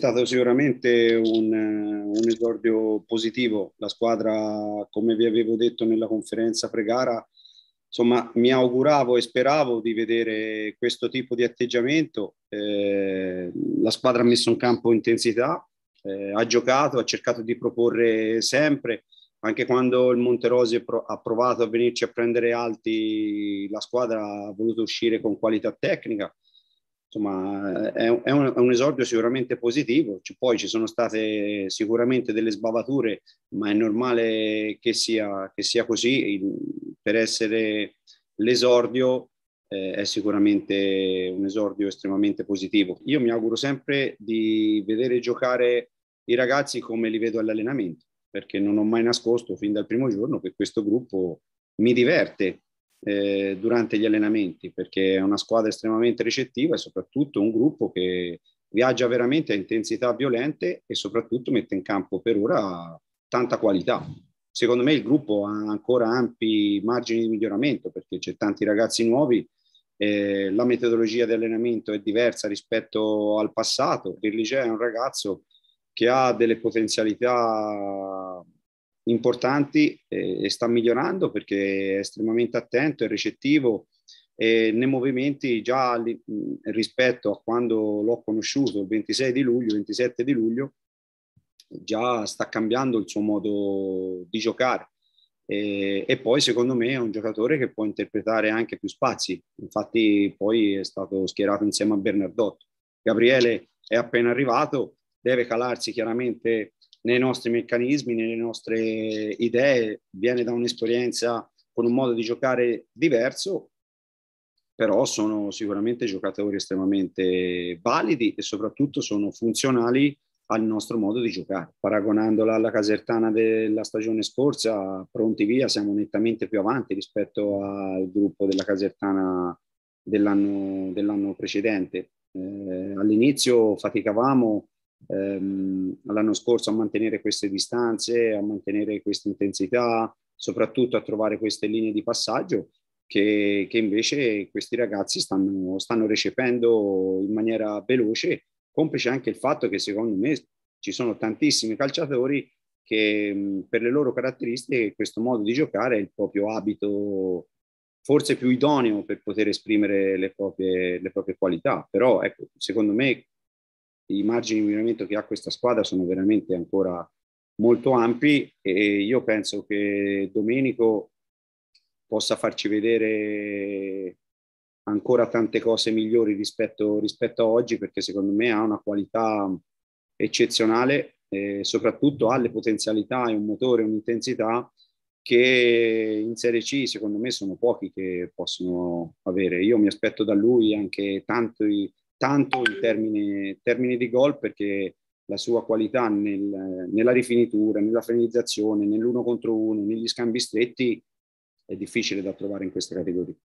stato sicuramente un, un, esordio positivo. La squadra, come vi avevo detto nella conferenza pre-gara, insomma, mi auguravo e speravo di vedere questo tipo di atteggiamento. Eh, la squadra ha messo in campo intensità, eh, ha giocato, ha cercato di proporre sempre. Anche quando il Monterosi ha provato a venirci a prendere alti, la squadra ha voluto uscire con qualità tecnica insomma, è un, è, un, esordio sicuramente positivo, poi ci sono state sicuramente delle sbavature, ma è normale che sia, che sia così, per essere l'esordio eh, è sicuramente un esordio estremamente positivo. Io mi auguro sempre di vedere giocare i ragazzi come li vedo all'allenamento, perché non ho mai nascosto fin dal primo giorno che questo gruppo mi diverte eh, durante gli allenamenti, perché è una squadra estremamente ricettiva e soprattutto un gruppo che viaggia veramente a intensità violente e soprattutto mette in campo per ora tanta qualità. Secondo me il gruppo ha ancora ampi margini di miglioramento perché c'è tanti ragazzi nuovi, eh, la metodologia di allenamento è diversa rispetto al passato. Il liceo è un ragazzo che ha delle potenzialità importanti e sta migliorando perché è estremamente attento e ricettivo e nei movimenti già rispetto a quando l'ho conosciuto il 26 di luglio, 27 di luglio, già sta cambiando il suo modo di giocare. E, e, poi secondo me è un giocatore che può interpretare anche più spazi, infatti poi è stato schierato insieme a Bernardotto. Gabriele è appena arrivato, deve calarsi chiaramente nei nostri meccanismi, nelle nostre idee, viene da un'esperienza con un modo di giocare diverso, però sono sicuramente giocatori estremamente validi e soprattutto sono funzionali al nostro modo di giocare. Paragonandola alla casertana della stagione scorsa, pronti via, siamo nettamente più avanti rispetto al gruppo della casertana dell'anno, dell'anno precedente. Eh, all'inizio faticavamo ehm, l'anno scorso a mantenere queste distanze, a mantenere questa intensità, soprattutto a trovare queste linee di passaggio che, che invece questi ragazzi stanno, stanno recependo in maniera veloce, complice anche il fatto che secondo me ci sono tantissimi calciatori che per le loro caratteristiche questo modo di giocare è il proprio abito forse più idoneo per poter esprimere le proprie, le proprie qualità, però ecco, secondo me i margini di miglioramento che ha questa squadra sono veramente ancora molto ampi e io penso che Domenico possa farci vedere ancora tante cose migliori rispetto, rispetto a oggi perché secondo me ha una qualità eccezionale e soprattutto ha le potenzialità e un motore, un'intensità che in Serie C secondo me sono pochi che possono avere. Io mi aspetto da lui anche tanti tanto in termini, termini di gol perché la sua qualità nel, nella rifinitura, nella finalizzazione, nell'uno contro uno, negli scambi stretti è difficile da trovare in queste categorie.